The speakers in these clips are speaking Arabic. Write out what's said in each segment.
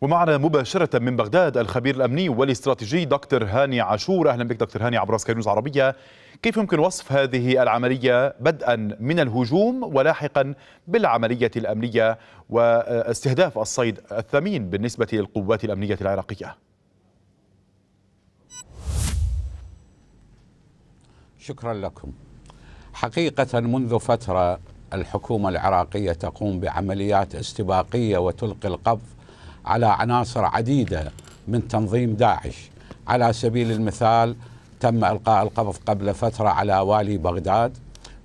ومعنا مباشرة من بغداد الخبير الأمني والاستراتيجي دكتور هاني عاشور أهلا بك دكتور هاني عبر سكاي عربية كيف يمكن وصف هذه العملية بدءا من الهجوم ولاحقا بالعملية الأمنية واستهداف الصيد الثمين بالنسبة للقوات الأمنية العراقية شكرا لكم حقيقة منذ فترة الحكومة العراقية تقوم بعمليات استباقية وتلقي القبض على عناصر عديده من تنظيم داعش على سبيل المثال تم القاء القبض قبل فتره على والي بغداد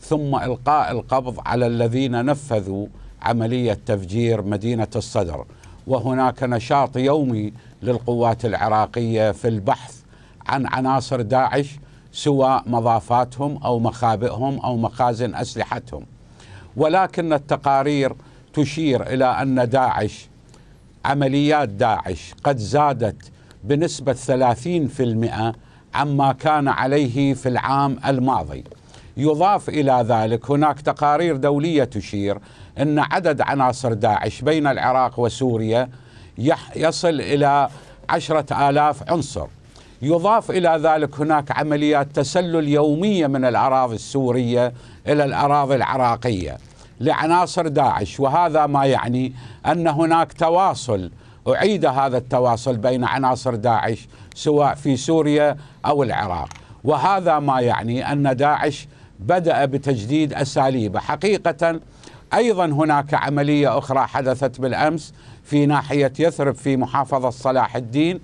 ثم القاء القبض على الذين نفذوا عمليه تفجير مدينه الصدر وهناك نشاط يومي للقوات العراقيه في البحث عن عناصر داعش سواء مضافاتهم او مخابئهم او مخازن اسلحتهم ولكن التقارير تشير الى ان داعش عمليات داعش قد زادت بنسبة 30% عما كان عليه في العام الماضي يضاف إلى ذلك هناك تقارير دولية تشير أن عدد عناصر داعش بين العراق وسوريا يصل إلى عشرة آلاف عنصر يضاف إلى ذلك هناك عمليات تسلل يومية من الأراضي السورية إلى الأراضي العراقية لعناصر داعش وهذا ما يعني ان هناك تواصل اعيد هذا التواصل بين عناصر داعش سواء في سوريا او العراق وهذا ما يعني ان داعش بدا بتجديد اساليبه حقيقه ايضا هناك عمليه اخرى حدثت بالامس في ناحيه يثرب في محافظه صلاح الدين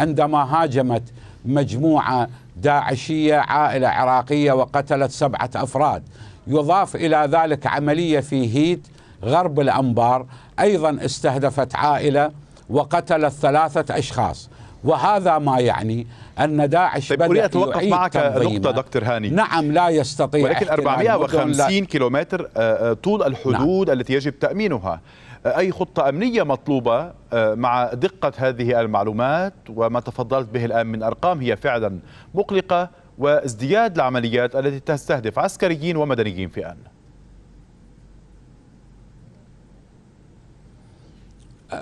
عندما هاجمت مجموعه داعشيه عائله عراقيه وقتلت سبعه افراد يضاف إلى ذلك عملية في هيت غرب الأنبار أيضا استهدفت عائلة وقتلت ثلاثة أشخاص وهذا ما يعني أن داعش طيب بدأ أتوقف معك تنظيمة. نقطة دكتور هاني نعم لا يستطيع ولكن 450 كيلومتر آه، آه، طول الحدود نعم. التي يجب تأمينها آه، أي خطة أمنية مطلوبة مع دقة هذه المعلومات وما تفضلت به الآن من أرقام هي فعلا مقلقة وازدياد العمليات التي تستهدف عسكريين ومدنيين في أن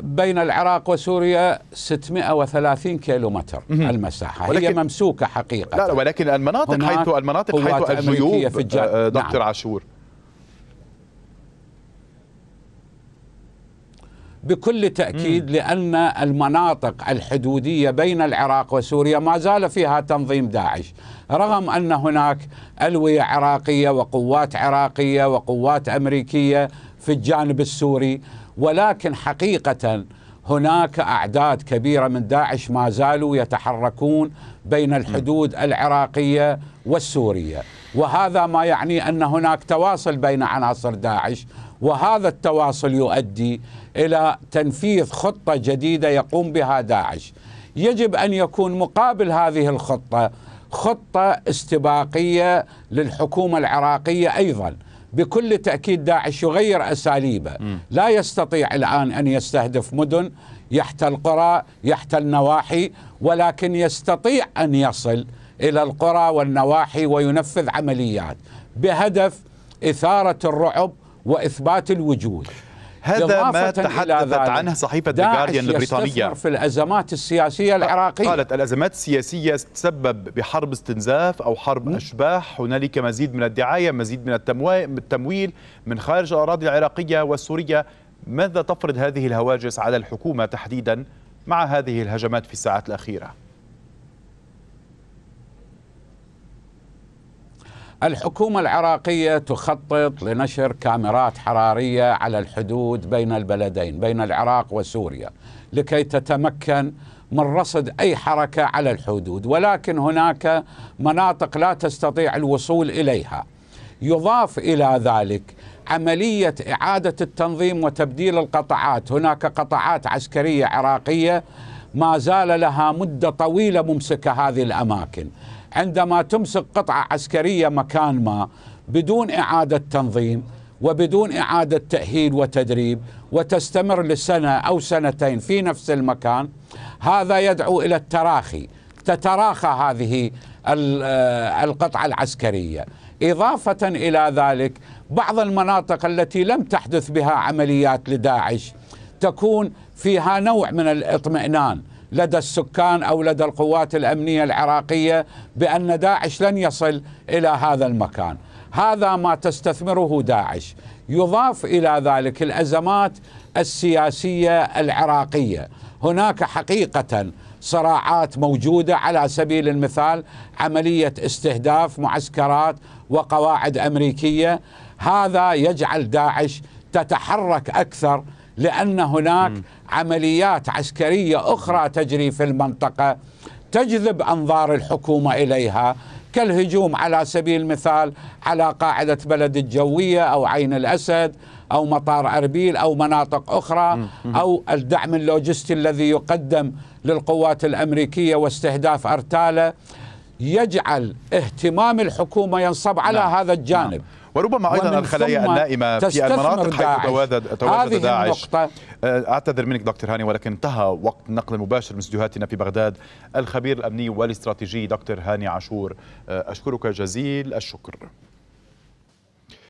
بين العراق وسوريا 630 كيلومتر المساحة ولكن هي ممسوكة حقيقة لا, لا ولكن المناطق حيث المناطق حيث الجيوب في آه، نعم. دكتور نعم. عاشور بكل تأكيد لأن المناطق الحدودية بين العراق وسوريا ما زال فيها تنظيم داعش رغم أن هناك ألوية عراقية وقوات عراقية وقوات أمريكية في الجانب السوري ولكن حقيقة هناك أعداد كبيرة من داعش ما زالوا يتحركون بين الحدود العراقية والسورية وهذا ما يعني ان هناك تواصل بين عناصر داعش وهذا التواصل يؤدي الى تنفيذ خطه جديده يقوم بها داعش. يجب ان يكون مقابل هذه الخطه خطه استباقيه للحكومه العراقيه ايضا. بكل تاكيد داعش يغير اساليبه، لا يستطيع الان ان يستهدف مدن، يحتل قرى، يحتل نواحي، ولكن يستطيع ان يصل إلى القرى والنواحي وينفذ عمليات بهدف إثارة الرعب وإثبات الوجود هذا ما تحدثت عنه صحيفة ذا جارديان البريطانية في الأزمات السياسية العراقية قالت الأزمات السياسية تسبب بحرب استنزاف أو حرب م? أشباح هنالك مزيد من الدعاية مزيد من التمويل من خارج الأراضي العراقية والسورية ماذا تفرض هذه الهواجس على الحكومة تحديدا مع هذه الهجمات في الساعات الأخيرة؟ الحكومة العراقية تخطط لنشر كاميرات حرارية على الحدود بين البلدين بين العراق وسوريا لكي تتمكن من رصد أي حركة على الحدود ولكن هناك مناطق لا تستطيع الوصول إليها يضاف إلى ذلك عملية إعادة التنظيم وتبديل القطاعات هناك قطاعات عسكرية عراقية ما زال لها مدة طويلة ممسكة هذه الأماكن عندما تمسك قطعة عسكرية مكان ما بدون إعادة تنظيم وبدون إعادة تأهيل وتدريب وتستمر لسنة أو سنتين في نفس المكان هذا يدعو إلى التراخي تتراخى هذه آه، القطعة العسكرية إضافة إلى ذلك بعض المناطق التي لم تحدث بها عمليات لداعش تكون فيها نوع من الاطمئنان لدى السكان او لدى القوات الامنيه العراقيه بان داعش لن يصل الى هذا المكان هذا ما تستثمره داعش يضاف الى ذلك الازمات السياسيه العراقيه هناك حقيقه صراعات موجوده على سبيل المثال عمليه استهداف معسكرات وقواعد امريكيه هذا يجعل داعش تتحرك اكثر لأن هناك م. عمليات عسكرية أخرى تجري في المنطقة تجذب أنظار الحكومة إليها كالهجوم على سبيل المثال على قاعدة بلد الجوية أو عين الأسد أو مطار أربيل أو مناطق أخرى أو الدعم اللوجستي الذي يقدم للقوات الأمريكية واستهداف أرتالة يجعل اهتمام الحكومة ينصب على نعم. هذا نعم. الجانب نعم. وربما ايضا الخلايا النائمه في المناطق حيث تواجد تواجد داعش آه، اعتذر منك دكتور هاني ولكن انتهى وقت النقل المباشر من استديوهاتنا في بغداد الخبير الامني والاستراتيجي دكتور هاني عاشور آه، اشكرك جزيل الشكر